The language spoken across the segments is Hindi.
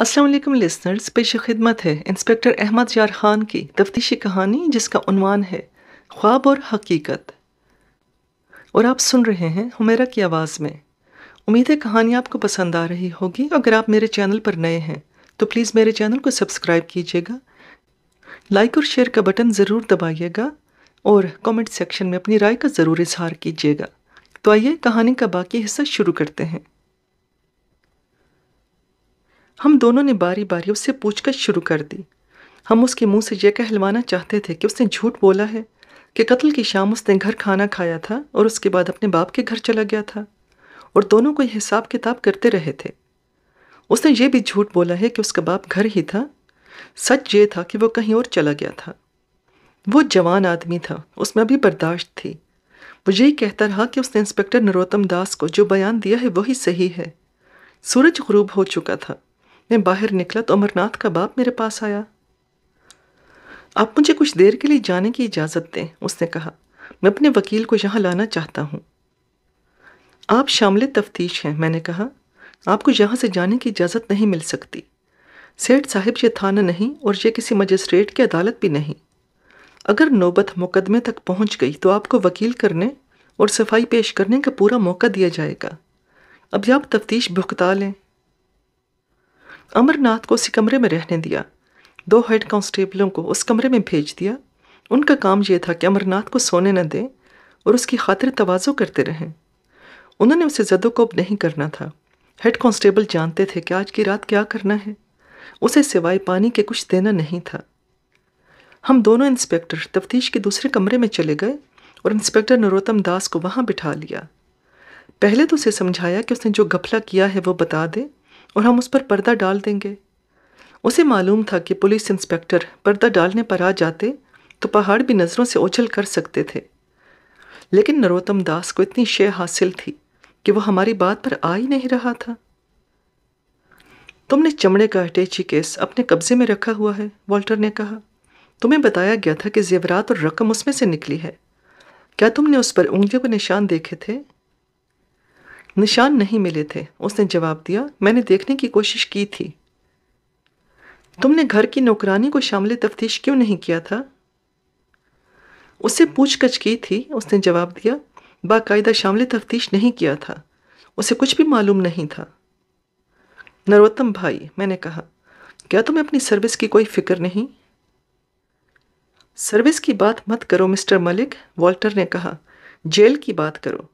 असलम लिसनर्स पेश खिदमत है इंस्पेक्टर अहमद यार खान की तफ्तीशी कहानी जिसका उनवान है ख्वाब और हकीकत और आप सुन रहे हैं हमेरा की आवाज़ में उम्मीद है कहानी आपको पसंद आ रही होगी अगर आप मेरे चैनल पर नए हैं तो प्लीज़ मेरे चैनल को सब्सक्राइब कीजिएगा लाइक और शेयर का बटन ज़रूर दबाइएगा और कमेंट सेक्शन में अपनी राय का ज़रूर इजहार कीजिएगा तो आइए कहानी का बाकी हिस्सा शुरू करते हैं हम दोनों ने बारी बारी उससे पूछताछ शुरू कर दी हम उसके मुंह से यह कहलवाना चाहते थे कि उसने झूठ बोला है कि कत्ल की शाम उसने घर खाना खाया था और उसके बाद अपने बाप के घर चला गया था और दोनों को हिसाब किताब करते रहे थे उसने ये भी झूठ बोला है कि उसका बाप घर ही था सच ये था कि वो कहीं और चला गया था वो जवान आदमी था उसमें अभी बर्दाश्त थी वो यही कहता रहा कि उसने इंस्पेक्टर नरोत्तम दास को जो बयान दिया है वही सही है सूरज गरूब हो चुका था मैं बाहर निकला तो अमरनाथ का बाप मेरे पास आया आप मुझे कुछ देर के लिए जाने की इजाज़त दें उसने कहा मैं अपने वकील को यहाँ लाना चाहता हूँ आप शामिल तफ्तीश हैं मैंने कहा आपको यहाँ से जाने की इजाज़त नहीं मिल सकती सेठ साहिब ये थाना नहीं और ये किसी मजिस्ट्रेट की अदालत भी नहीं अगर नौबत मुकदमे तक पहुँच गई तो आपको वकील करने और सफाई पेश करने का पूरा मौका दिया जाएगा अब आप तफ्तीश भुगता लें अमरनाथ को उसी कमरे में रहने दिया दो हेड कांस्टेबलों को उस कमरे में भेज दिया उनका काम यह था कि अमरनाथ को सोने न दें और उसकी खातिर तोज़ो करते रहें उन्होंने उसे जदोकोब नहीं करना था हेड कांस्टेबल जानते थे कि आज की रात क्या करना है उसे सिवाय पानी के कुछ देना नहीं था हम दोनों इंस्पेक्टर तफ्तीश के दूसरे कमरे में चले गए और इंस्पेक्टर नरोत्तम दास को वहाँ बिठा लिया पहले तो उसे समझाया कि उसने जो गफला किया है वो बता दे और हम उस पर पर्दा डाल देंगे उसे मालूम था कि पुलिस इंस्पेक्टर पर्दा डालने पर आ जाते तो पहाड़ भी नज़रों से ओझल कर सकते थे लेकिन नरोत्तम दास को इतनी शेय हासिल थी कि वो हमारी बात पर आ ही नहीं रहा था तुमने चमड़े का अटैची केस अपने कब्जे में रखा हुआ है वॉल्टर ने कहा तुम्हें बताया गया था कि जेवरात और रकम उसमें से निकली है क्या तुमने उस पर उंगलियों के निशान देखे थे निशान नहीं मिले थे उसने जवाब दिया मैंने देखने की कोशिश की थी तुमने घर की नौकरानी को शामिल तफ्तीश क्यों नहीं किया था उससे पूछकछ की थी उसने जवाब दिया बाकायदा शामिल तफ्तीश नहीं किया था उसे कुछ भी मालूम नहीं था नरोत्तम भाई मैंने कहा क्या तुम्हें अपनी सर्विस की कोई फिक्र नहीं सर्विस की बात मत करो मिस्टर मलिक वॉल्टर ने कहा जेल की बात करो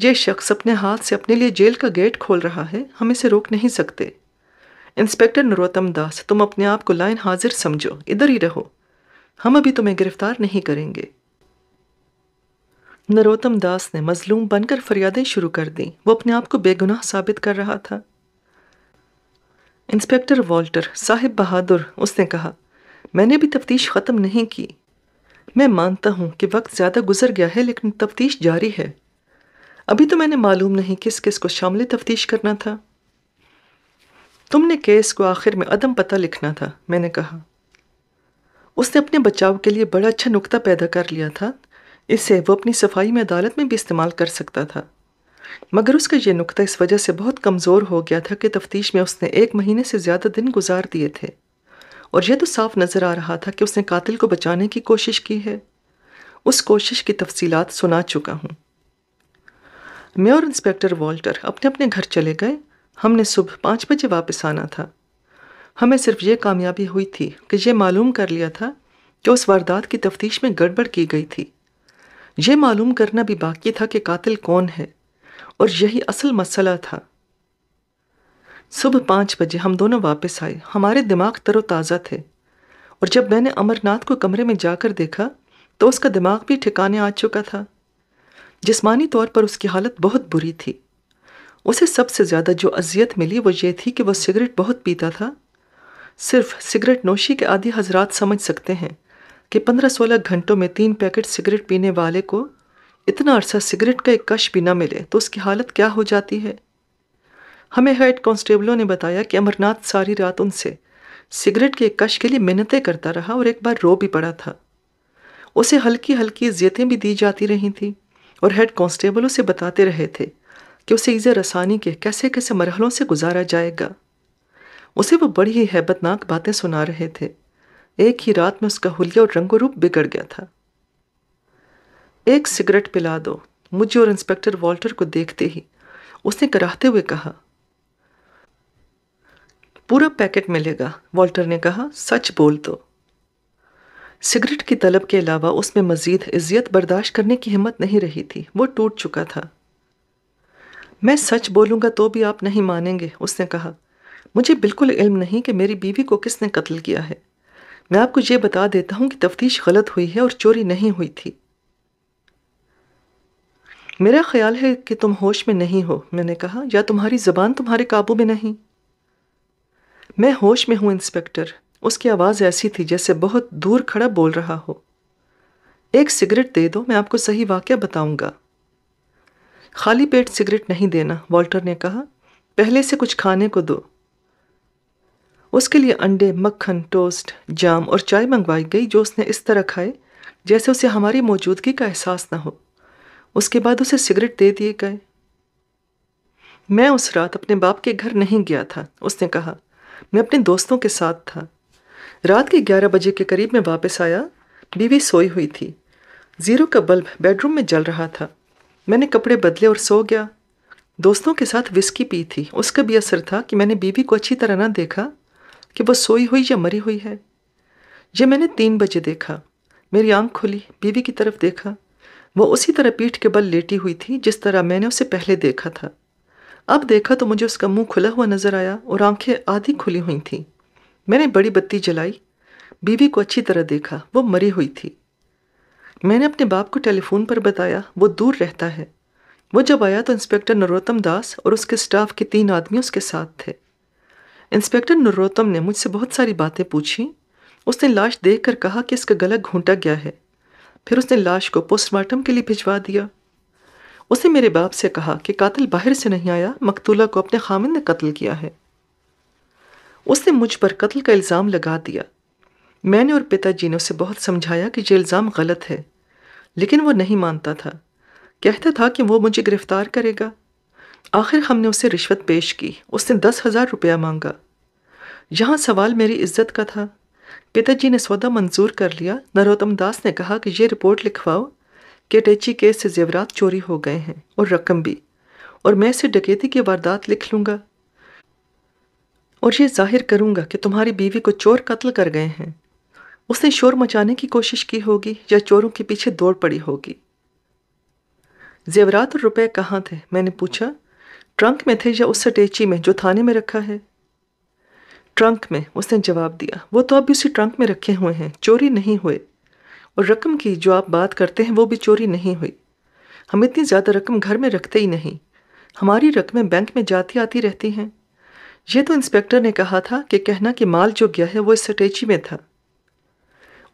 ये शख्स अपने हाथ से अपने लिए जेल का गेट खोल रहा है हम इसे रोक नहीं सकते इंस्पेक्टर नरोत्तम दास तुम अपने आप को लाइन हाजिर समझो इधर ही रहो हम अभी तुम्हें गिरफ्तार नहीं करेंगे नरोत्तम दास ने मजलूम बनकर फरियादें शुरू कर दी वो अपने आप को बेगुनाह साबित कर रहा था इंस्पेक्टर वॉल्टर साहिब बहादुर उसने कहा मैंने भी तफ्तीश ख़त्म नहीं की मैं मानता हूं कि वक्त ज़्यादा गुजर गया है लेकिन तफ्तीश जारी है अभी तो मैंने मालूम नहीं किस किस को शामिल तफ्तीश करना था तुमने केस को आखिर में अदम पता लिखना था मैंने कहा उसने अपने बचाव के लिए बड़ा अच्छा नुक्ता पैदा कर लिया था इसे वो अपनी सफाई में अदालत में भी इस्तेमाल कर सकता था मगर उसका यह नुकता इस वजह से बहुत कमज़ोर हो गया था कि तफ्तीश में उसने एक महीने से ज़्यादा दिन गुजार दिए थे और यह तो साफ नज़र आ रहा था कि उसने कातिल को बचाने की कोशिश की है उस कोशिश की तफसीलात सुना चुका हूँ मैं और इंस्पेक्टर वॉल्टर अपने अपने घर चले गए हमने सुबह पाँच बजे वापस आना था हमें सिर्फ ये कामयाबी हुई थी कि यह मालूम कर लिया था कि उस वारदात की तफ्तीश में गड़बड़ की गई थी ये मालूम करना भी बाकी था कि कातिल कौन है और यही असल मसला था सुबह पाँच बजे हम दोनों वापस आए हमारे दिमाग तरोताज़ा थे और जब मैंने अमरनाथ को कमरे में जाकर देखा तो उसका दिमाग भी ठिकाने आ चुका था जिस्मानी तौर पर उसकी हालत बहुत बुरी थी उसे सबसे ज़्यादा जो अजियत मिली वो ये थी कि वह सिगरेट बहुत पीता था सिर्फ सिगरेट नोशी के आदि हजरात समझ सकते हैं कि पंद्रह सोलह घंटों में तीन पैकेट सिगरेट पीने वाले को इतना अरसा सिगरेट का एक कश भी ना मिले तो उसकी हालत क्या हो जाती है हमें हेड कॉन्स्टेबलों ने बताया कि अमरनाथ सारी रात उनसे सिगरेट के कश के लिए मिन्नतें करता रहा और एक बार रो भी पड़ा था उसे हल्की हल्की इज्जतें भी दी जाती रही थीं और हेड कांस्टेबल उसे बताते रहे थे कि उसे ईज़ रसानी के कैसे कैसे मरहलों से गुजारा जाएगा उसे वो बड़ी ही हैबतनाक बातें सुना रहे थे एक ही रात में उसका हुलिया और रंगो रूप बिगड़ गया था एक सिगरेट पिला दो मुझे और इंस्पेक्टर वॉल्टर को देखते ही उसने कराहते हुए कहा पूरा पैकेट मिलेगा वॉल्टर ने कहा सच बोल दो सिगरेट की तलब के अलावा उसमें मज़ीद इज्जत बर्दाश्त करने की हिम्मत नहीं रही थी वो टूट चुका था मैं सच बोलूँगा तो भी आप नहीं मानेंगे उसने कहा मुझे बिल्कुल इल्म नहीं कि मेरी बीवी को किसने कत्ल किया है मैं आपको ये बता देता हूँ कि तफ्तीश गलत हुई है और चोरी नहीं हुई थी मेरा ख्याल है कि तुम होश में नहीं हो मैंने कहा या तुम्हारी ज़बान तुम्हारे काबू में नहीं मैं होश में हूँ इंस्पेक्टर उसकी आवाज़ ऐसी थी जैसे बहुत दूर खड़ा बोल रहा हो एक सिगरेट दे दो मैं आपको सही वाक्य बताऊंगा खाली पेट सिगरेट नहीं देना वॉल्टर ने कहा पहले से कुछ खाने को दो उसके लिए अंडे मक्खन टोस्ट जाम और चाय मंगवाई गई जो उसने इस तरह खाए जैसे उसे हमारी मौजूदगी का एहसास ना हो उसके बाद उसे सिगरेट दे दिए गए मैं उस रात अपने बाप के घर नहीं गया था उसने कहा मैं अपने दोस्तों के साथ था रात के 11 बजे के करीब मैं वापस आया बीवी सोई हुई थी ज़ीरो का बल्ब बेडरूम में जल रहा था मैंने कपड़े बदले और सो गया दोस्तों के साथ विस्की पी थी उसका भी असर था कि मैंने बीवी को अच्छी तरह ना देखा कि वो सोई हुई या मरी हुई है ये मैंने तीन बजे देखा मेरी आंख खुली बीवी की तरफ देखा वो उसी तरह पीठ के बल लेटी हुई थी जिस तरह मैंने उसे पहले देखा था अब देखा तो मुझे उसका मुंह खुला हुआ नजर आया और आंखें आधी खुली हुई थीं मैंने बड़ी बत्ती जलाई बीवी को अच्छी तरह देखा वो मरी हुई थी मैंने अपने बाप को टेलीफोन पर बताया वो दूर रहता है वो जब आया तो इंस्पेक्टर नरोत्तम दास और उसके स्टाफ के तीन आदमी उसके साथ थे इंस्पेक्टर नरोत्तम ने मुझसे बहुत सारी बातें पूछी उसने लाश देख कर कहा कि इसका गला घूंटा गया है फिर उसने लाश को पोस्टमार्टम के लिए भिजवा दिया उसने मेरे बाप से कहा कि कातिल बाहर से नहीं आया मकतूला को अपने खामिद ने कत्ल किया है उसने मुझ पर कत्ल का इल्ज़ाम लगा दिया मैंने और पिताजी ने उसे बहुत समझाया कि यह इल्ज़ाम गलत है लेकिन वो नहीं मानता था कहता था कि वो मुझे गिरफ़्तार करेगा आखिर हमने उसे रिश्वत पेश की उसने दस हज़ार रुपया मांगा यहाँ सवाल मेरी इज्जत का था पिताजी ने सौदा मंजूर कर लिया नरोत्तम दास ने कहा कि ये रिपोर्ट लिखवाओ कि अटैची केस से जेवरात चोरी हो गए हैं और रकम भी और मैं इसे डकैती की वारदात लिख लूँगा और ये जाहिर करूँगा कि तुम्हारी बीवी को चोर कत्ल कर गए हैं उसने शोर मचाने की कोशिश की होगी या चोरों के पीछे दौड़ पड़ी होगी जेवरात और रुपए कहाँ थे मैंने पूछा ट्रंक में थे या उस सटेची में जो थाने में रखा है ट्रंक में उसने जवाब दिया वो तो अभी उसी ट्रंक में रखे हुए हैं चोरी नहीं हुए और रकम की जो आप बात करते हैं वो भी चोरी नहीं हुई हम इतनी ज़्यादा रकम घर में रखते ही नहीं हमारी रकमें बैंक में जाती आती रहती हैं ये तो इंस्पेक्टर ने कहा था कि कहना कि माल जो गया है वो इस स्टेची में था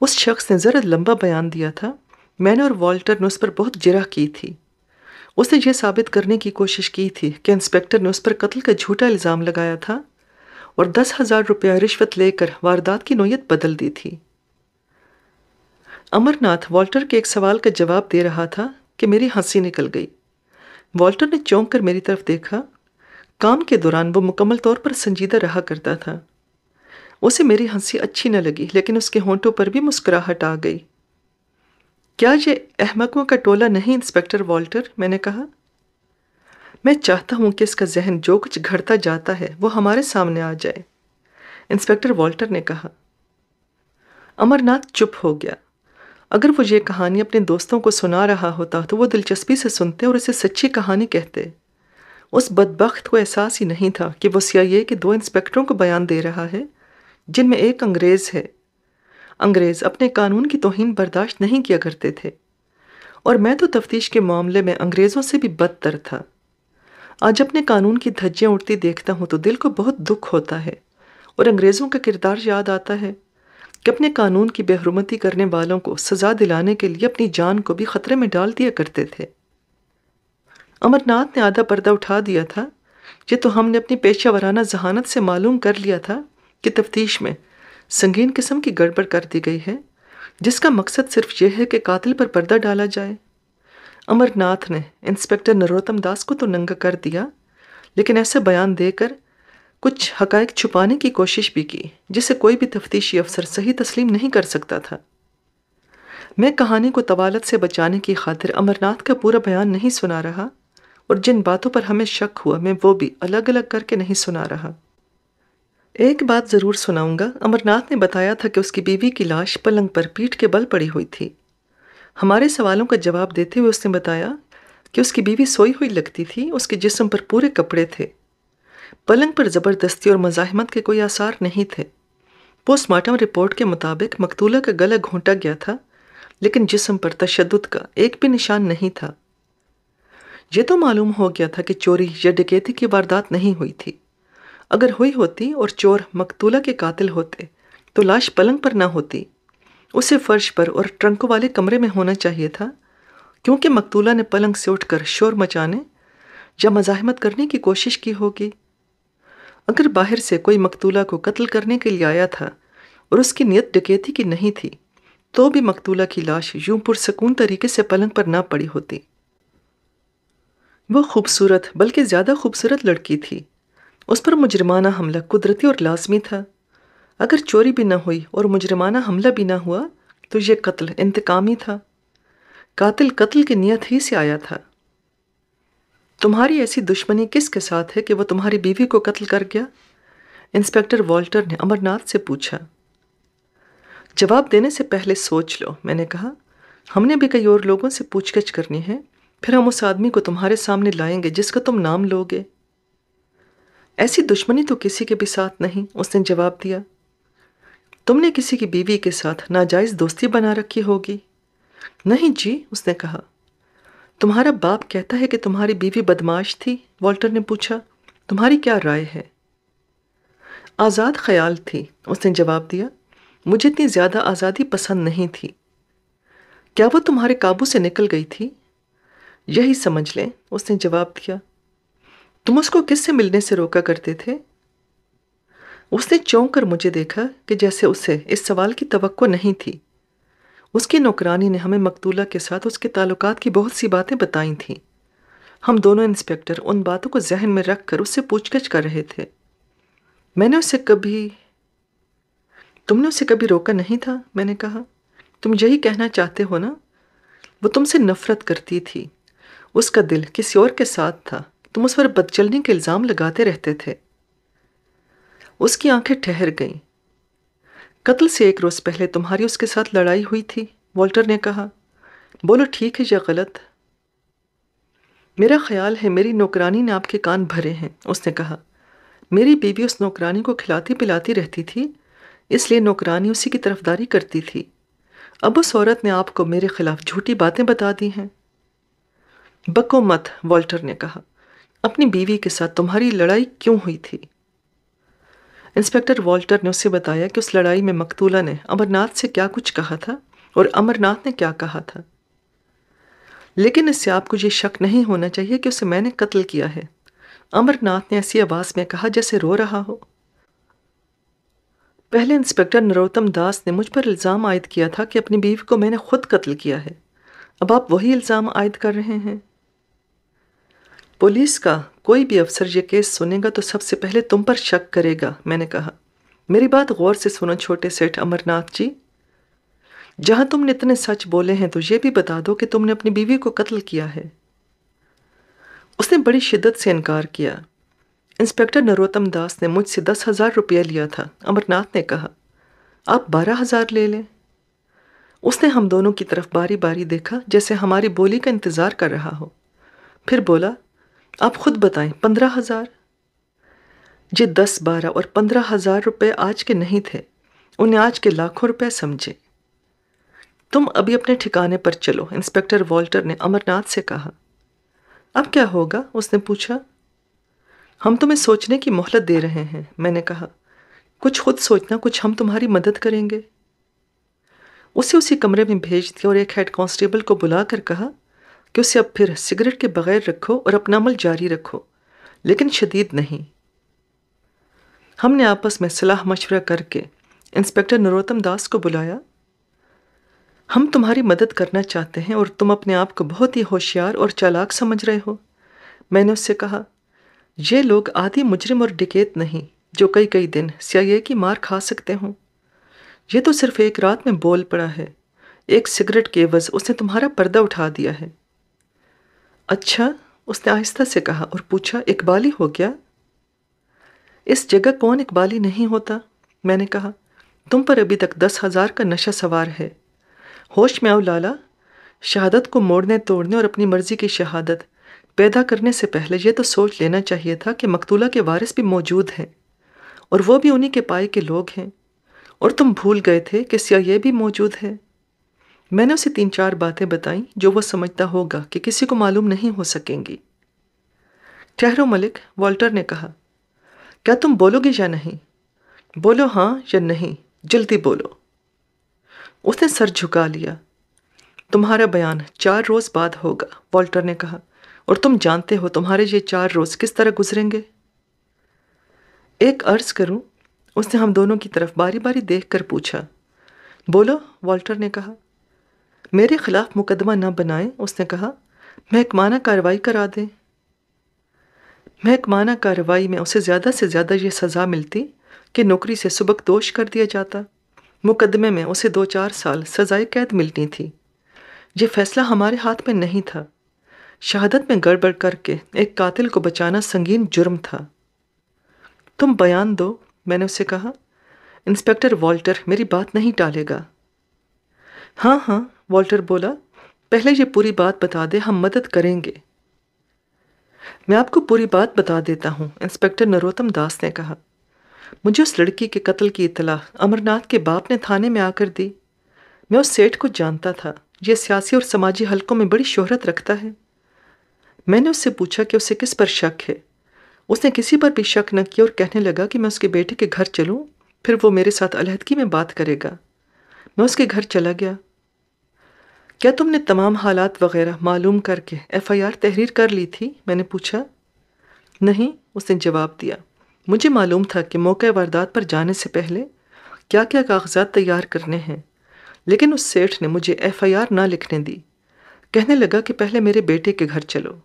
उस शख्स ने ज़रा लंबा बयान दिया था मैंने और वॉल्टर ने उस पर बहुत जिरा की थी उसने यह साबित करने की कोशिश की थी कि इंस्पेक्टर ने उस पर कत्ल का झूठा इल्ज़ाम लगाया था और दस हज़ार रुपया रिश्वत लेकर वारदात की नोयत बदल दी थी अमरनाथ वॉल्टर के एक सवाल का जवाब दे रहा था कि मेरी हंसी निकल गई वॉल्टर ने चौंक कर मेरी तरफ देखा काम के दौरान वो मुकम्मल तौर पर संजीदा रहा करता था उसे मेरी हंसी अच्छी न लगी लेकिन उसके होंठों पर भी मुस्कुराहट आ गई क्या ये अहमकों का टोला नहीं इंस्पेक्टर वॉल्टर मैंने कहा मैं चाहता हूँ कि इसका जहन जो कुछ घटता जाता है वो हमारे सामने आ जाए इंस्पेक्टर वॉल्टर ने कहा अमरनाथ चुप हो गया अगर वो ये कहानी अपने दोस्तों को सुना रहा होता तो वो दिलचस्पी से सुनते और इसे सच्ची कहानी कहते उस बदबख्त को एहसास ही नहीं था कि वो सीआईए के दो इंस्पेक्टरों को बयान दे रहा है जिनमें एक अंग्रेज़ है अंग्रेज़ अपने कानून की तोहन बर्दाश्त नहीं किया करते थे और मैं तो तफ्तीश के मामले में अंग्रेज़ों से भी बदतर था आज अपने कानून की धज्जियाँ उड़ती देखता हूँ तो दिल को बहुत दुख होता है और अंग्रेज़ों का किरदार याद आता है कि अपने कानून की बेहरमती करने वालों को सज़ा दिलाने के लिए अपनी जान को भी ख़तरे में डाल दिया करते थे अमरनाथ ने आधा पर्दा उठा दिया था ये तो हमने अपनी पेशा वराना जहानत से मालूम कर लिया था कि तफ्तीश में संगीन किस्म की गड़बड़ कर दी गई है जिसका मकसद सिर्फ यह है कि कातिल पर पर्दा डाला जाए अमरनाथ ने इंस्पेक्टर नरोत्तम दास को तो नंगा कर दिया लेकिन ऐसे बयान देकर कुछ हकायक छुपाने की कोशिश भी की जिसे कोई भी तफ्तीशी अफसर सही तस्लीम नहीं कर सकता था मैं कहानी को तवालत से बचाने की खातिर अमरनाथ का पूरा बयान नहीं सुना रहा और जिन बातों पर हमें शक हुआ मैं वो भी अलग अलग करके नहीं सुना रहा एक बात ज़रूर सुनाऊंगा अमरनाथ ने बताया था कि उसकी बीवी की लाश पलंग पर पीठ के बल पड़ी हुई थी हमारे सवालों का जवाब देते हुए उसने बताया कि उसकी बीवी सोई हुई लगती थी उसके जिस्म पर पूरे कपड़े थे पलंग पर ज़बरदस्ती और मज़ाहमत के कोई आसार नहीं थे पोस्टमार्टम रिपोर्ट के मुताबिक मकतूला का गला घोंटा गया था लेकिन जिस्म पर तशद का एक भी निशान नहीं था ये तो मालूम हो गया था कि चोरी या डकैती की वारदात नहीं हुई थी अगर हुई होती और चोर मकतूला के कातिल होते तो लाश पलंग पर ना होती उसे फर्श पर और ट्रंकों वाले कमरे में होना चाहिए था क्योंकि मकतूला ने पलंग से उठकर शोर मचाने या मजाहमत करने की कोशिश की होगी अगर बाहर से कोई मकतूला को कत्ल करने के लिए आया था और उसकी नीयत डकैती की नहीं थी तो भी मकतूला की लाश यूं पुरसकून तरीके से पलंग पर ना पड़ी होती वह खूबसूरत बल्कि ज़्यादा खूबसूरत लड़की थी उस पर मुजरमाना हमला कुदरती और लाजमी था अगर चोरी भी ना हुई और मुजरमाना हमला भी ना हुआ तो यह कत्ल इंतकामी था कातिल कत्ल की नीयत ही से आया था तुम्हारी ऐसी दुश्मनी किसके साथ है कि वह तुम्हारी बीवी को कत्ल कर गया इंस्पेक्टर वॉल्टर ने अमरनाथ से पूछा जवाब देने से पहले सोच लो मैंने कहा हमने भी कई और लोगों से पूछगिछ करनी है फिर हम उस आदमी को तुम्हारे सामने लाएंगे जिसका तुम नाम लोगे ऐसी दुश्मनी तो किसी के भी साथ नहीं उसने जवाब दिया तुमने किसी की बीवी के साथ नाजायज़ दोस्ती बना रखी होगी नहीं जी उसने कहा तुम्हारा बाप कहता है कि तुम्हारी बीवी बदमाश थी वॉल्टर ने पूछा तुम्हारी क्या राय है आज़ाद ख्याल थी उसने जवाब दिया मुझे इतनी ज़्यादा आज़ादी पसंद नहीं थी क्या वो तुम्हारे काबू से निकल गई थी यही समझ लें उसने जवाब दिया तुम उसको किससे मिलने से रोका करते थे उसने चौंक कर मुझे देखा कि जैसे उसे इस सवाल की तवक्को नहीं थी उसकी नौकरानी ने हमें मकतूला के साथ उसके ताल्लुकात की बहुत सी बातें बताई थीं हम दोनों इंस्पेक्टर उन बातों को जहन में रख कर उससे पूछगछ कर रहे थे मैंने उसे कभी तुमने उसे कभी रोका नहीं था मैंने कहा तुम यही कहना चाहते हो ना वो तुमसे नफरत करती थी उसका दिल किसी और के साथ था तुम उस पर बदचलने के इल्ज़ाम लगाते रहते थे उसकी आंखें ठहर गईं कत्ल से एक रोज़ पहले तुम्हारी उसके साथ लड़ाई हुई थी वॉल्टर ने कहा बोलो ठीक है या गलत मेरा ख्याल है मेरी नौकरानी ने आपके कान भरे हैं उसने कहा मेरी बीवी उस नौकरानी को खिलाती पिलाती रहती थी इसलिए नौकरानी उसी की तरफदारी करती थी अब उस औरत ने आपको मेरे खिलाफ झूठी बातें बता दी हैं बको मत वॉल्टर ने कहा अपनी बीवी के साथ तुम्हारी लड़ाई क्यों हुई थी इंस्पेक्टर वॉल्टर ने उसे बताया कि उस लड़ाई में मकतूला ने अमरनाथ से क्या कुछ कहा था और अमरनाथ ने क्या कहा था लेकिन इससे आपको ये शक नहीं होना चाहिए कि उसे मैंने कत्ल किया है अमरनाथ ने ऐसी आवाज़ में कहा जैसे रो रहा हो पहले इंस्पेक्टर नरोत्तम दास ने मुझ पर इल्ज़ाम आयद किया था कि अपनी बीवी को मैंने खुद कत्ल किया है अब आप वही इल्ज़ाम आयद कर रहे हैं पुलिस का कोई भी अफसर ये केस सुनेगा तो सबसे पहले तुम पर शक करेगा मैंने कहा मेरी बात गौर से सुनो छोटे सेठ अमरनाथ जी जहां तुमने इतने सच बोले हैं तो ये भी बता दो कि तुमने अपनी बीवी को कत्ल किया है उसने बड़ी शिद्दत से इनकार किया इंस्पेक्टर नरोत्तम दास ने मुझसे दस हज़ार रुपया लिया था अमरनाथ ने कहा आप बारह हज़ार ले लें उसने हम दोनों की तरफ बारी बारी देखा जैसे हमारी बोली का इंतज़ार कर रहा हो फिर बोला आप खुद बताएं पंद्रह हज़ार ये दस बारह और पंद्रह हज़ार रुपये आज के नहीं थे उन्हें आज के लाखों रुपए समझे तुम अभी अपने ठिकाने पर चलो इंस्पेक्टर वॉल्टर ने अमरनाथ से कहा अब क्या होगा उसने पूछा हम तुम्हें सोचने की मोहलत दे रहे हैं मैंने कहा कुछ खुद सोचना कुछ हम तुम्हारी मदद करेंगे उसे उसी कमरे में भेज दिया और एक हेड कांस्टेबल को बुलाकर कहा कि उसे अब फिर सिगरेट के बगैर रखो और अपना अमल जारी रखो लेकिन शदीद नहीं हमने आपस में सलाह मशवरा करके इंस्पेक्टर नरोत्तम दास को बुलाया हम तुम्हारी मदद करना चाहते हैं और तुम अपने आप को बहुत ही होशियार और चालाक समझ रहे हो मैंने उससे कहा ये लोग आदि मुजरिम और डिकेत नहीं जो कई कई दिन सियाह की मार खा सकते हों ये तो सिर्फ एक रात में बोल पड़ा है एक सिगरेट के वज़ उसने तुम्हारा पर्दा उठा दिया है अच्छा उसने आहिस्ता से कहा और पूछा इकबाली हो क्या इस जगह कौन इकबाली नहीं होता मैंने कहा तुम पर अभी तक दस हज़ार का नशा सवार है होश में आओ लाला शहादत को मोड़ने तोड़ने और अपनी मर्ज़ी की शहादत पैदा करने से पहले यह तो सोच लेना चाहिए था कि मकतूला के वारिस भी मौजूद हैं और वो भी उन्हीं के पाए के लोग हैं और तुम भूल गए थे कि सिया ये भी मौजूद है मैंने उसे तीन चार बातें बताईं जो वह समझता होगा कि किसी को मालूम नहीं हो सकेंगी ठहरो मलिक वॉल्टर ने कहा क्या तुम बोलोगे या नहीं बोलो हाँ या नहीं जल्दी बोलो उसने सर झुका लिया तुम्हारा बयान चार रोज़ बाद होगा वॉल्टर ने कहा और तुम जानते हो तुम्हारे ये चार रोज़ किस तरह गुजरेंगे एक अर्ज़ करूं उसने हम दोनों की तरफ बारी बारी देख कर पूछा बोलो वॉल्टर ने कहा मेरे खिलाफ मुकदमा ना बनाएं उसने कहा महकमाना कार्रवाई करा दें महकमाना कार्रवाई में उसे ज़्यादा से ज़्यादा यह सज़ा मिलती कि नौकरी से दोष कर दिया जाता मुकदमे में उसे दो चार साल सजाए कैद मिलनी थी ये फैसला हमारे हाथ में नहीं था शहादत में गड़बड़ करके एक कातिल को बचाना संगीन जुर्म था तुम बयान दो मैंने उसे कहा इंस्पेक्टर वॉल्टर मेरी बात नहीं टालेगा हाँ हाँ वॉल्टर बोला पहले ये पूरी बात बता दे हम मदद करेंगे मैं आपको पूरी बात बता देता हूँ इंस्पेक्टर नरोत्तम दास ने कहा मुझे उस लड़की के कत्ल की इतला अमरनाथ के बाप ने थाने में आकर दी मैं उस सेठ को जानता था यह सियासी और समाजी हलकों में बड़ी शोहरत रखता है मैंने उससे पूछा कि उसे किस पर शक है उसने किसी पर भी शक न किया और कहने लगा कि मैं उसके बेटे के घर चलूँ फिर वो मेरे साथ अलहदगी में बात करेगा मैं उसके घर चला गया क्या तुमने तमाम हालात वगैरह मालूम करके एफआईआर तहरीर कर ली थी मैंने पूछा नहीं उसने जवाब दिया मुझे मालूम था कि मौके वारदात पर जाने से पहले क्या क्या कागजात तैयार करने हैं लेकिन उस सेठ ने मुझे एफआईआर ना लिखने दी कहने लगा कि पहले मेरे बेटे के घर चलो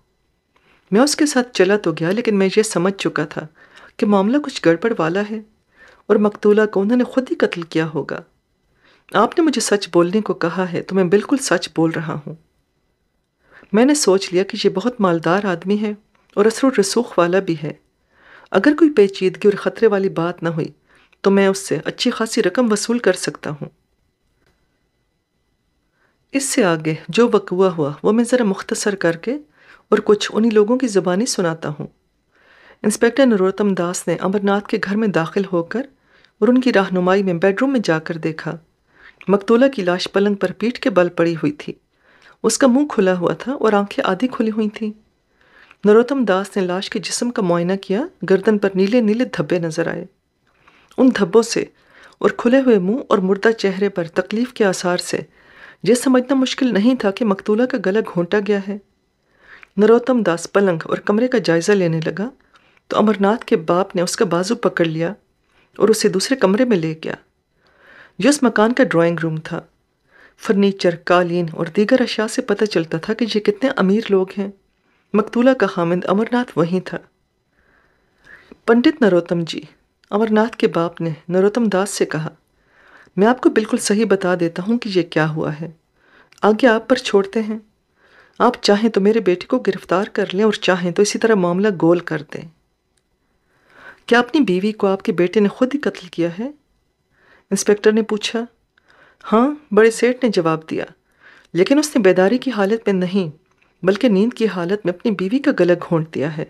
मैं उसके साथ चला तो गया लेकिन मैं ये समझ चुका था कि मामला कुछ गड़बड़ वाला है और मकतूला को उन्होंने खुद ही कत्ल किया होगा आपने मुझे सच बोलने को कहा है तो मैं बिल्कुल सच बोल रहा हूँ मैंने सोच लिया कि ये बहुत मालदार आदमी है और असर रसूख वाला भी है अगर कोई पेचीदगी और ख़तरे वाली बात ना हुई तो मैं उससे अच्छी खासी रकम वसूल कर सकता हूँ इससे आगे जो वकुआ हुआ वो मैं ज़रा मुख्तसर करके और कुछ उन्हीं लोगों की ज़बानी सुनाता हूँ इंस्पेक्टर नरोत्तम दास ने अमरनाथ के घर में दाखिल होकर और उनकी रहनुमाई में बेडरूम में जाकर देखा मकतूला की लाश पलंग पर पीठ के बल पड़ी हुई थी उसका मुंह खुला हुआ था और आंखें आधी खुली हुई थीं नरोत्तम दास ने लाश के जिस्म का मुआयना किया गर्दन पर नीले नीले धब्बे नजर आए उन धब्बों से और खुले हुए मुंह और मुर्दा चेहरे पर तकलीफ के आसार से यह समझना मुश्किल नहीं था कि मकतूला का गला घोंटा गया है नरोत्तम दास पलंग और कमरे का जायज़ा लेने लगा तो अमरनाथ के बाप ने उसका बाजू पकड़ लिया और उसे दूसरे कमरे में ले गया जो उस मकान का ड्राइंग रूम था फर्नीचर कालीन और दीगर अशा से पता चलता था कि ये कितने अमीर लोग हैं मकतूला का हामिद अमरनाथ वहीं था पंडित नरोत्तम जी अमरनाथ के बाप ने नरोत्तम दास से कहा मैं आपको बिल्कुल सही बता देता हूँ कि यह क्या हुआ है आगे आप पर छोड़ते हैं आप चाहें तो मेरे बेटे को गिरफ्तार कर लें और चाहें तो इसी तरह मामला गोल कर दें क्या अपनी बीवी को आपके बेटे ने खुद ही कत्ल किया है इंस्पेक्टर ने पूछा हाँ बड़े सेठ ने जवाब दिया लेकिन उसने बेदारी की हालत में नहीं बल्कि नींद की हालत में अपनी बीवी का गला घोंट दिया है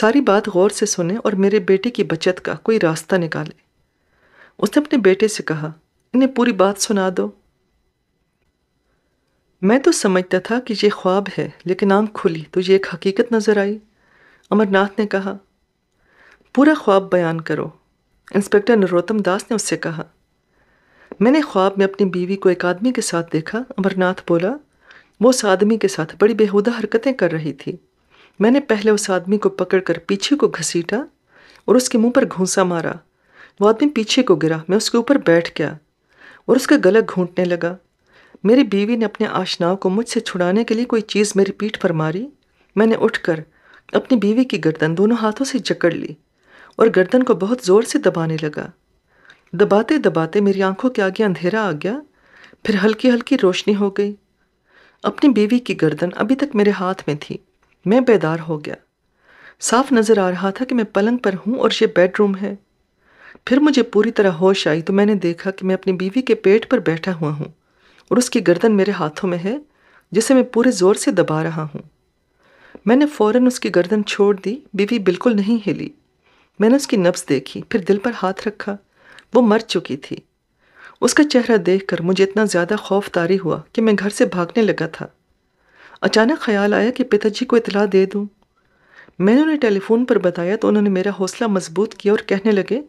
सारी बात गौर से सुने और मेरे बेटे की बचत का कोई रास्ता निकाले उसने अपने बेटे से कहा इन्हें पूरी बात सुना दो मैं तो समझता था कि ये ख्वाब है लेकिन आंख खुली तो ये एक हकीकत नज़र आई अमरनाथ ने कहा पूरा ख्वाब बयान करो इंस्पेक्टर नरोत्तम दास ने उससे कहा मैंने ख्वाब में अपनी बीवी को एक आदमी के साथ देखा अमरनाथ बोला वो उस आदमी के साथ बड़ी बेहुदा हरकतें कर रही थी मैंने पहले उस आदमी को पकड़कर पीछे को घसीटा और उसके मुंह पर घूंसा मारा वो आदमी पीछे को गिरा मैं उसके ऊपर बैठ गया और उसका गला घूंटने लगा मेरी बीवी ने अपने आशनाव को मुझसे छुड़ाने के लिए कोई चीज़ मेरी पीठ पर मारी मैंने उठकर अपनी बीवी की गर्दन दोनों हाथों से जकड़ ली और गर्दन को बहुत ज़ोर से दबाने लगा दबाते दबाते मेरी आंखों के आगे अंधेरा आ गया फिर हल्की हल्की रोशनी हो गई अपनी बीवी की गर्दन अभी तक मेरे हाथ में थी मैं बेदार हो गया साफ नज़र आ रहा था कि मैं पलंग पर हूं और ये बेडरूम है फिर मुझे पूरी तरह होश आई तो मैंने देखा कि मैं अपनी बीवी के पेट पर बैठा हुआ हूँ और उसकी गर्दन मेरे हाथों में है जिसे मैं पूरे ज़ोर से दबा रहा हूँ मैंने फ़ौरन उसकी गर्दन छोड़ दी बीवी बिल्कुल नहीं हिली मैंने उसकी नब्स देखी फिर दिल पर हाथ रखा वो मर चुकी थी उसका चेहरा देखकर मुझे इतना ज़्यादा खौफ तारी हुआ कि मैं घर से भागने लगा था अचानक ख्याल आया कि पिताजी को इतला दे दूँ मैंने उन्हें टेलीफोन पर बताया तो उन्होंने मेरा हौसला मजबूत किया और कहने लगे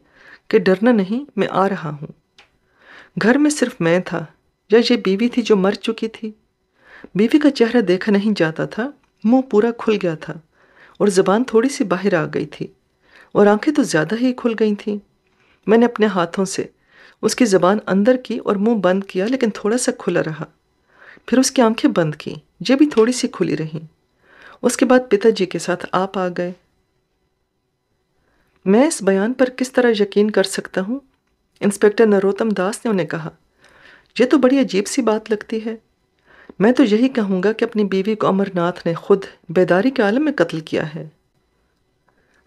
कि डरना नहीं मैं आ रहा हूँ घर में सिर्फ मैं था या ये बीवी थी जो मर चुकी थी बीवी का चेहरा देखा नहीं जाता था मुंह पूरा खुल गया था और ज़बान थोड़ी सी बाहर आ गई थी और आंखें तो ज़्यादा ही खुल गई थीं मैंने अपने हाथों से उसकी ज़बान अंदर की और मुंह बंद किया लेकिन थोड़ा सा खुला रहा फिर उसकी आंखें बंद की ये भी थोड़ी सी खुली रहीं उसके बाद पिताजी के साथ आप आ गए मैं इस बयान पर किस तरह यकीन कर सकता हूँ इंस्पेक्टर नरोत्तम दास ने उन्हें कहा यह तो बड़ी अजीब सी बात लगती है मैं तो यही कहूँगा कि अपनी बीवी को अमरनाथ ने खुद बेदारी के आलम में कत्ल किया है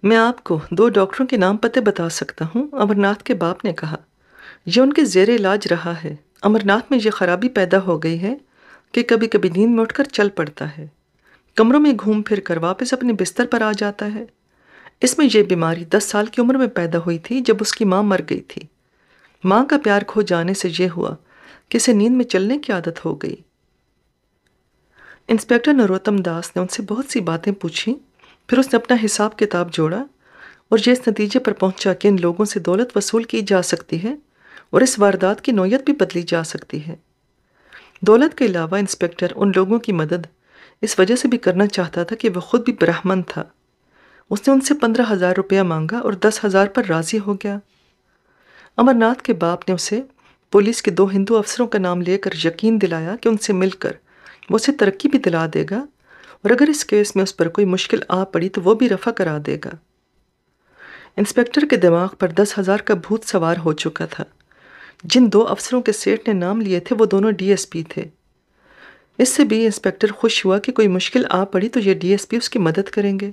मैं आपको दो डॉक्टरों के नाम पते बता सकता हूँ अमरनाथ के बाप ने कहा यह उनके जेर इलाज रहा है अमरनाथ में यह खराबी पैदा हो गई है कि कभी कभी नींद में उठकर चल पड़ता है कमरों में घूम फिर कर वापस अपने बिस्तर पर आ जाता है इसमें यह बीमारी दस साल की उम्र में पैदा हुई थी जब उसकी माँ मर गई थी माँ का प्यार खो जाने से यह हुआ कि इसे नींद में चलने की आदत हो गई इंस्पेक्टर नरोत्तम दास ने उनसे बहुत सी बातें पूछी फिर उसने अपना हिसाब किताब जोड़ा और ये इस नतीजे पर पहुंचा कि इन लोगों से दौलत वसूल की जा सकती है और इस वारदात की नोयत भी बदली जा सकती है दौलत के अलावा इंस्पेक्टर उन लोगों की मदद इस वजह से भी करना चाहता था कि वह खुद भी ब्राह्मण था उसने उनसे पंद्रह हज़ार रुपया मांगा और दस हज़ार पर राज़ी हो गया अमरनाथ के बाप ने उसे पुलिस के दो हिंदू अफसरों का नाम लेकर यकीन दिलाया कि उनसे मिलकर वो उसे तरक्की भी दिला देगा और अगर इस केस में उस पर कोई मुश्किल आ पड़ी तो वो भी रफ़ा करा देगा इंस्पेक्टर के दिमाग पर दस हज़ार का भूत सवार हो चुका था जिन दो अफसरों के सेठ ने नाम लिए थे वो दोनों डीएसपी थे इससे भी इंस्पेक्टर खुश हुआ कि कोई मुश्किल आ पड़ी तो ये डीएसपी उसकी मदद करेंगे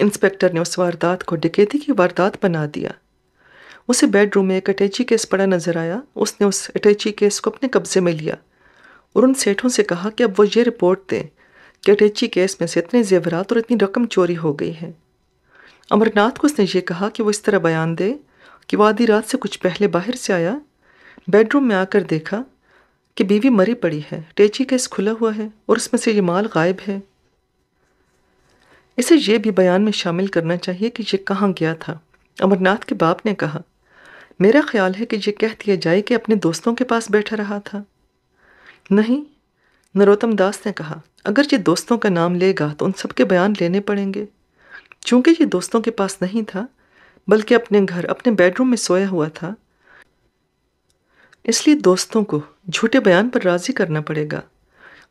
इंस्पेक्टर ने उस वारदात को डकैती की वारदात बना दिया उसे बेडरूम में एक अटैची केस पड़ा नजर आया उसने उस अटैची केस को अपने कब्जे में लिया और उन सेठों से कहा कि अब वो ये रिपोर्ट दें कि टेची केस में से इतने जेवरात और इतनी रकम चोरी हो गई है अमरनाथ को उसने ये कहा कि वो इस तरह बयान दे कि वो आधी रात से कुछ पहले बाहर से आया बेडरूम में आकर देखा कि बीवी मरी पड़ी है टेची केस खुला हुआ है और उसमें से ये माल गायब है इसे ये भी बयान में शामिल करना चाहिए कि ये कहाँ गया था अमरनाथ के बाप ने कहा मेरा ख्याल है कि ये कह दिया जाए कि अपने दोस्तों के पास बैठा रहा था नहीं नरोत्तम दास ने कहा अगर ये दोस्तों का नाम लेगा तो उन सबके बयान लेने पड़ेंगे चूँकि ये दोस्तों के पास नहीं था बल्कि अपने घर अपने बेडरूम में सोया हुआ था इसलिए दोस्तों को झूठे बयान पर राज़ी करना पड़ेगा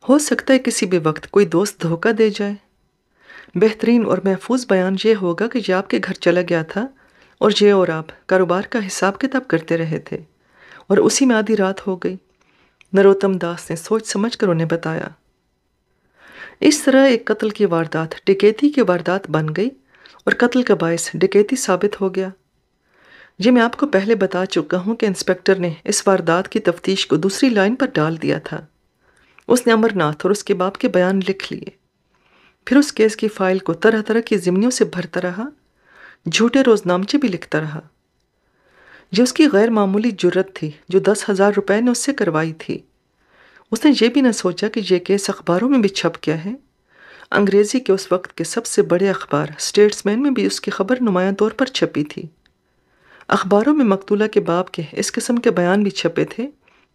हो सकता है किसी भी वक्त कोई दोस्त धोखा दे जाए बेहतरीन और महफूज बयान ये होगा कि यह आपके घर चला गया था और ये और आप कारोबार का हिसाब किताब करते रहे थे और उसी में आधी रात हो गई नरोत्तम दास ने सोच समझ कर उन्हें बताया इस तरह एक कत्ल की वारदात डिकेती की वारदात बन गई और कत्ल का बायस डिकैती साबित हो गया ये मैं आपको पहले बता चुका हूँ कि इंस्पेक्टर ने इस वारदात की तफ्तीश को दूसरी लाइन पर डाल दिया था उसने अमरनाथ और उसके बाप के बयान लिख लिए फिर उस केस की फाइल को तरह तरह की ज़िमनियों से भरता रहा झूठे रोजनामचे भी लिखता रहा जो उसकी गैर मामूली जुर्रत थी जो दस हज़ार रुपये ने उससे करवाई थी उसने ये भी न सोचा कि ये केस अखबारों में भी छप गया है अंग्रेज़ी के उस वक्त के सबसे बड़े अखबार स्टेट्समैन में भी उसकी खबर नुमाया तौर पर छपी थी अखबारों में मकतूला के बाप के इस किस्म के बयान भी छपे थे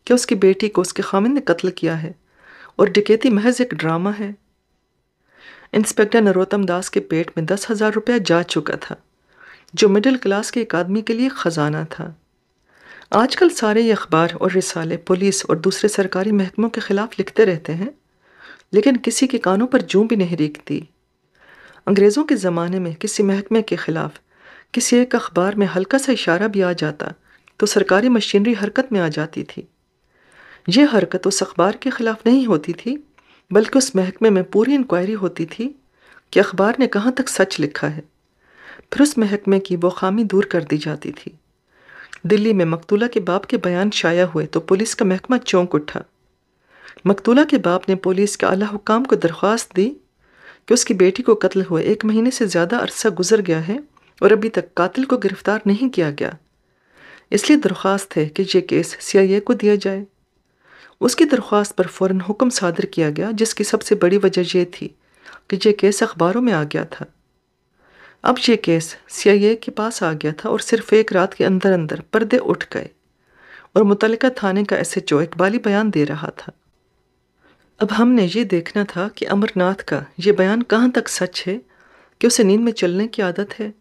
कि उसकी बेटी को उसके खामिन ने कत्ल किया है और डिकेती महज एक ड्रामा है इंस्पेक्टर नरोत्तम दास के पेट में दस हज़ार रुपया जा चुका था जो मिडिल क्लास के एक आदमी के लिए ख़जाना था आजकल सारे ये अखबार और रिसाले पुलिस और दूसरे सरकारी महकमों के ख़िलाफ़ लिखते रहते हैं लेकिन किसी के कानों पर जूं भी नहीं रेखती अंग्रेज़ों के ज़माने में किसी महकमे के ख़िलाफ़ किसी एक अखबार में हल्का सा इशारा भी आ जाता तो सरकारी मशीनरी हरकत में आ जाती थी ये हरकत उस अखबार के ख़िलाफ़ नहीं होती थी बल्कि उस महकमे में पूरी इंक्वायरी होती थी कि अखबार ने कहाँ तक सच लिखा है फिर उस महकमे की वो खामी दूर कर दी जाती थी दिल्ली में मकतूला के बाप के बयान शाया हुए तो पुलिस का महकमा चौंक उठा मकतूला के बाप ने पुलिस के अला हुकाम को दरख्वास्त दी कि उसकी बेटी को कत्ल हुए एक महीने से ज़्यादा अरसा गुजर गया है और अभी तक कातिल को गिरफ्तार नहीं किया गया इसलिए दरख्वास्त है कि यह केस ए को दिया जाए उसकी दरख्वास्त पर फ़ौर हुक्म सादर किया गया जिसकी सबसे बड़ी वजह यह थी कि यह केस अखबारों में आ गया था अब ये केस सीआईए के पास आ गया था और सिर्फ एक रात के अंदर अंदर पर्दे उठ गए और मुतल थाने का एस एच ओ इकबाली बयान दे रहा था अब हमने ये देखना था कि अमरनाथ का ये बयान कहाँ तक सच है कि उसे नींद में चलने की आदत है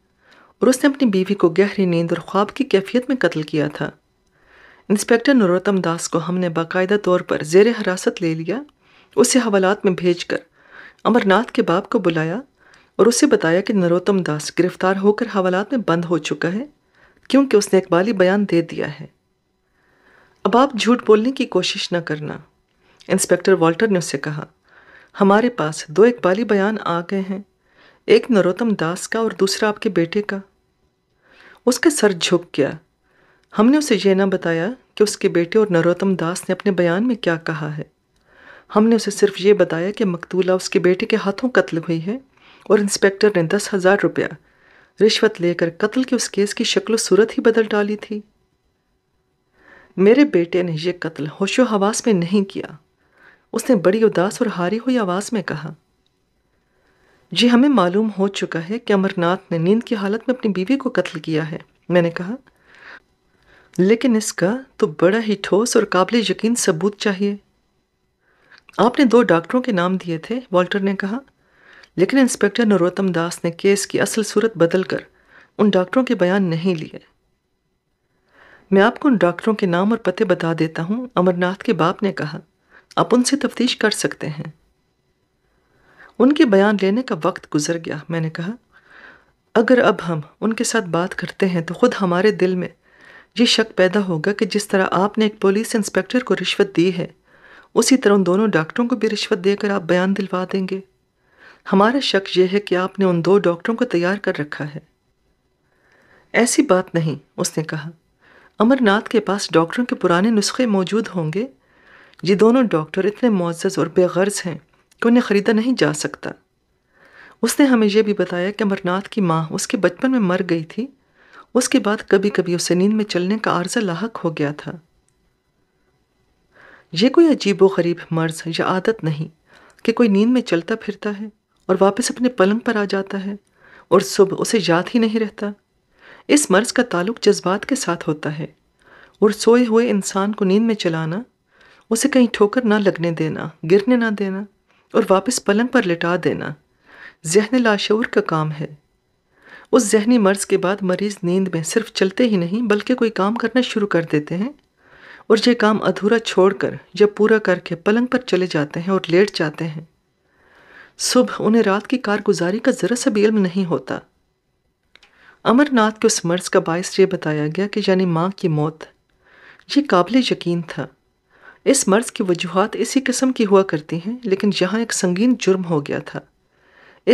और उसने अपनी बीवी को गहरी नींद और ख्वाब की कैफियत में कत्ल किया था इंस्पेक्टर नरोत्तम दास को हमने बाकायदा तौर पर जेर हिरासत ले लिया उसे हवालात में भेजकर अमरनाथ के बाप को बुलाया और उसे बताया कि नरोत्तम दास गिरफ्तार होकर हवालात में बंद हो चुका है क्योंकि उसने इकबाली बयान दे दिया है अब आप झूठ बोलने की कोशिश न करना इंस्पेक्टर वॉल्टर ने उससे कहा हमारे पास दो इकबाली बयान आ गए हैं एक नरोत्तम दास का और दूसरा आपके बेटे का उसके सर झुक गया हमने उसे यह ना बताया कि उसके बेटे और नरोत्तम दास ने अपने बयान में क्या कहा है हमने उसे सिर्फ ये बताया कि मकतूला उसके बेटे के हाथों कत्ल हुई है और इंस्पेक्टर ने दस हज़ार रुपया रिश्वत लेकर कत्ल के उस केस की शक्ल सूरत ही बदल डाली थी मेरे बेटे ने यह कत्ल होशो हवास में नहीं किया उसने बड़ी उदास और हारी हुई आवाज़ में कहा जी हमें मालूम हो चुका है कि अमरनाथ ने नींद की हालत में अपनी बीवी को कत्ल किया है मैंने कहा लेकिन इसका तो बड़ा ही ठोस और काबिल यकीन सबूत चाहिए आपने दो डॉक्टरों के नाम दिए थे वॉल्टर ने कहा लेकिन इंस्पेक्टर नरोत्तम दास ने केस की असल सूरत बदलकर उन डॉक्टरों के बयान नहीं लिए मैं आपको उन डॉक्टरों के नाम और पते बता देता हूँ अमरनाथ के बाप ने कहा आप उनसे तफ्तीश कर सकते हैं उनके बयान लेने का वक्त गुजर गया मैंने कहा अगर अब हम उनके साथ बात करते हैं तो खुद हमारे दिल में ये शक पैदा होगा कि जिस तरह आपने एक पुलिस इंस्पेक्टर को रिश्वत दी है उसी तरह उन दोनों डॉक्टरों को भी रिश्वत देकर आप बयान दिलवा देंगे हमारा शक यह है कि आपने उन दो डॉक्टरों को तैयार कर रखा है ऐसी बात नहीं उसने कहा अमरनाथ के पास डॉक्टरों के पुराने नुस्खे मौजूद होंगे ये दोनों डॉक्टर इतने मुआज़ और बेगर्ज हैं कि उन्हें ख़रीदा नहीं जा सकता उसने हमें यह भी बताया कि अमरनाथ की माँ उसके बचपन में मर गई थी उसके बाद कभी कभी उसे नींद में चलने का आर्जा लाक हो गया था यह कोई अजीब व गरीब मर्ज या आदत नहीं कि कोई नींद में चलता फिरता है और वापस अपने पलंग पर आ जाता है और सुबह उसे याद ही नहीं रहता इस मर्ज़ का ताल्लुक जज्बात के साथ होता है और सोए हुए इंसान को नींद में चलाना उसे कहीं ठोकर ना लगने देना गिरने ना देना और वापस पलंग पर लिटा देना जहन लाशूर का काम है उस जहनी मर्ज के बाद मरीज़ नींद में सिर्फ चलते ही नहीं बल्कि कोई काम करना शुरू कर देते हैं और ये काम अधूरा छोड़कर या पूरा करके पलंग पर चले जाते हैं और लेट जाते हैं सुबह उन्हें रात की कारगुजारी का ज़रा सा भी इल्म नहीं होता अमरनाथ के उस मर्ज़ का बायस ये बताया गया कि यानी माँ की मौत ये काबिल यकीन था इस मर्ज़ की वजूहत इसी किस्म की हुआ करती हैं लेकिन यहाँ एक संगीन जुर्म हो गया था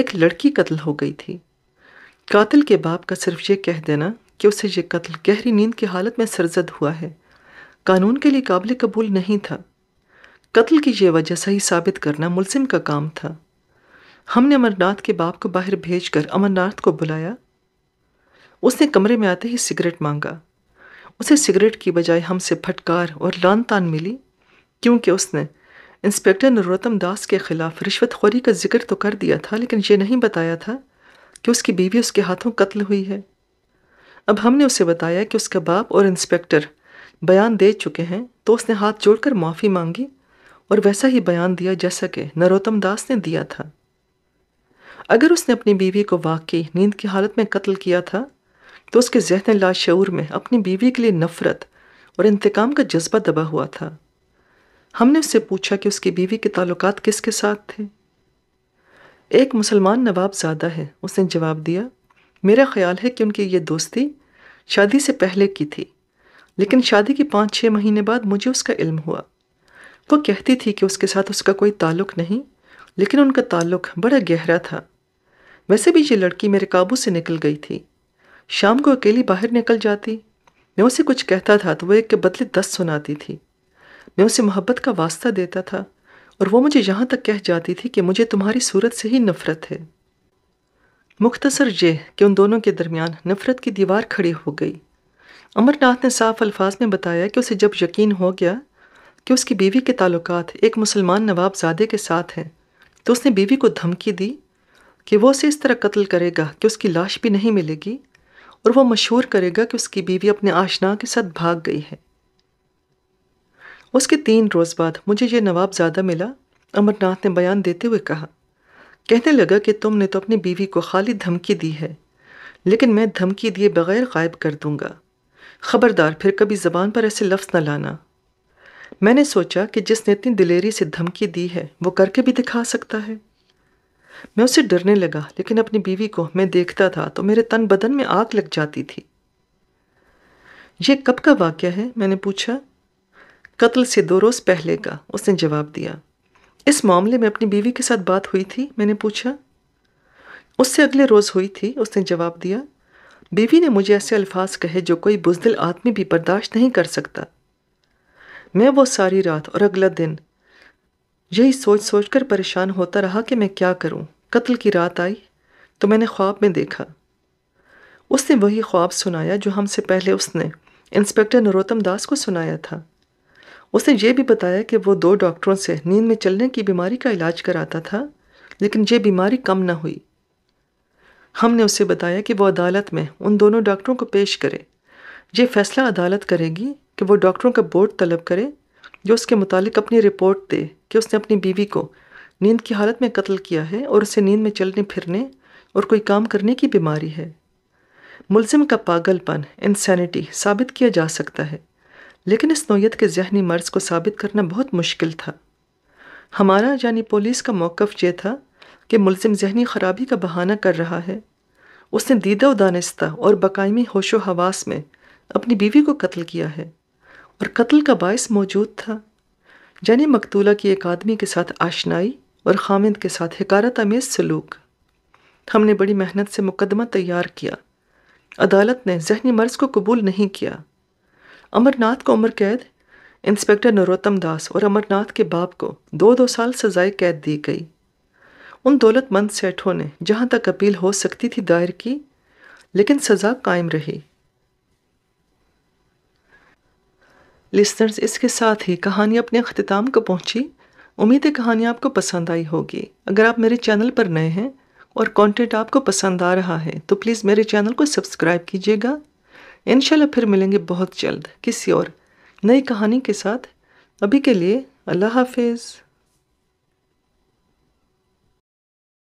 एक लड़की कत्ल हो गई थी कातिल के बाप का सिर्फ ये कह देना कि उसे ये कत्ल गहरी नींद की हालत में सरजद हुआ है कानून के लिए काबिल कबूल नहीं था कत्ल की यह वजह सही साबित करना मुलजिम का काम था हमने अमरनाथ के बाप को बाहर भेजकर अमरनाथ को बुलाया उसने कमरे में आते ही सिगरेट मांगा उसे सिगरेट की बजाय हमसे फटकार और लान तान मिली क्योंकि उसने इंस्पेक्टर नरोत्तम दास के खिलाफ रिश्वतखोरी का जिक्र तो कर दिया था लेकिन ये नहीं बताया था कि उसकी बीवी उसके हाथों कत्ल हुई है अब हमने उसे बताया कि उसका बाप और इंस्पेक्टर बयान दे चुके हैं तो उसने हाथ जोड़कर माफ़ी मांगी और वैसा ही बयान दिया जैसा कि नरोत्तम दास ने दिया था अगर उसने अपनी बीवी को वाकई नींद की हालत में कत्ल किया था तो उसके जहन लाशूर में अपनी बीवी के लिए नफ़रत और इंतकाम का जज्बा दबा हुआ था हमने उससे पूछा कि उसकी बीवी के ताल्लुक किसके साथ थे एक मुसलमान नवाब ज़्यादा है उसने जवाब दिया मेरा ख्याल है कि उनकी ये दोस्ती शादी से पहले की थी लेकिन शादी के पाँच छः महीने बाद मुझे उसका इल्म हुआ वो कहती थी कि उसके साथ उसका कोई ताल्लुक नहीं लेकिन उनका ताल्लुक बड़ा गहरा था वैसे भी ये लड़की मेरे काबू से निकल गई थी शाम को अकेली बाहर निकल जाती मैं उसे कुछ कहता था तो वह एक के बदले दस सुनाती थी मैं उसे मोहब्बत का वास्ता देता था और वो मुझे यहाँ तक कह जाती थी कि मुझे तुम्हारी सूरत से ही नफ़रत है मुख्तसर ये कि उन दोनों के दरमियान नफ़रत की दीवार खड़ी हो गई अमरनाथ ने साफ अल्फाज में बताया कि उसे जब यकीन हो गया कि उसकी बीवी के ताल्लुकात एक मुसलमान नवाबजादे के साथ हैं तो उसने बीवी को धमकी दी कि वो उसे इस तरह कत्ल करेगा कि उसकी लाश भी नहीं मिलेगी और वो मशहूर करेगा कि उसकी बीवी अपने आशना के साथ भाग गई है उसके तीन रोज़ बाद मुझे ये ज़्यादा मिला अमरनाथ ने बयान देते हुए कहा कहने लगा कि तुमने तो अपनी बीवी को खाली धमकी दी है लेकिन मैं धमकी दिए बगैर गायब कर दूंगा ख़बरदार फिर कभी ज़बान पर ऐसे लफ्ज़ न लाना मैंने सोचा कि जिसने इतनी दिलेरी से धमकी दी है वो करके भी दिखा सकता है मैं उसे डरने लगा लेकिन अपनी बीवी को मैं देखता था तो मेरे तन बदन में आग लग जाती थी यह कब का वाक्य है मैंने पूछा कत्ल से दो रोज़ पहले का उसने जवाब दिया इस मामले में अपनी बीवी के साथ बात हुई थी मैंने पूछा उससे अगले रोज़ हुई थी उसने जवाब दिया बीवी ने मुझे ऐसे अल्फाज कहे जो कोई बुजदिल आदमी भी बर्दाश्त नहीं कर सकता मैं वो सारी रात और अगला दिन यही सोच सोच कर परेशान होता रहा कि मैं क्या करूं। कत्ल की रात आई तो मैंने ख्वाब में देखा उसने वही ख्वाब सुनाया जो हमसे पहले उसने इंस्पेक्टर नरोत्तम दास को सुनाया था उसने ये भी बताया कि वो दो डॉक्टरों से नींद में चलने की बीमारी का इलाज कराता था लेकिन ये बीमारी कम ना हुई हमने उसे बताया कि वो अदालत में उन दोनों डॉक्टरों को पेश करे ये फैसला अदालत करेगी कि वो डॉक्टरों का बोर्ड तलब करे जो उसके मुतालिक अपनी रिपोर्ट दे कि उसने अपनी बीवी को नींद की हालत में कत्ल किया है और उसे नींद में चलने फिरने और कोई काम करने की बीमारी है मुलजिम का पागलपन इंसैनिटी साबित किया जा सकता है लेकिन इस नोयत के जहनी मर्ज को साबित करना बहुत मुश्किल था हमारा यानी पुलिस का मौक़ यह था कि मुलजिम जहनी ख़राबी का बहाना कर रहा है उसने दीदा दानिस्ता और बकायमी होशो हवास में अपनी बीवी को कत्ल किया है और कत्ल का बायस मौजूद था जाने मकतूला की एक आदमी के साथ आशनाई और खामिद के साथ हकारत आमेज सलूक हमने बड़ी मेहनत से मुकदमा तैयार किया अदालत ने जहनी मर्ज को कबूल नहीं किया अमरनाथ को उम्र कैद इंस्पेक्टर नरोत्तम दास और अमरनाथ के बाप को दो दो साल सजाए कैद दी गई उन दौलतमंद सेठों ने जहाँ तक अपील हो सकती थी दायर की लेकिन सज़ा कायम रही लिस्टर्स इसके साथ ही कहानी अपने अख्ताम को पहुंची उम्मीद है कहानी आपको पसंद आई होगी अगर आप मेरे चैनल पर नए हैं और कंटेंट आपको पसंद आ रहा है तो प्लीज़ मेरे चैनल को सब्सक्राइब कीजिएगा इन फिर मिलेंगे बहुत जल्द किसी और नई कहानी के साथ अभी के लिए अल्लाह हाफिज़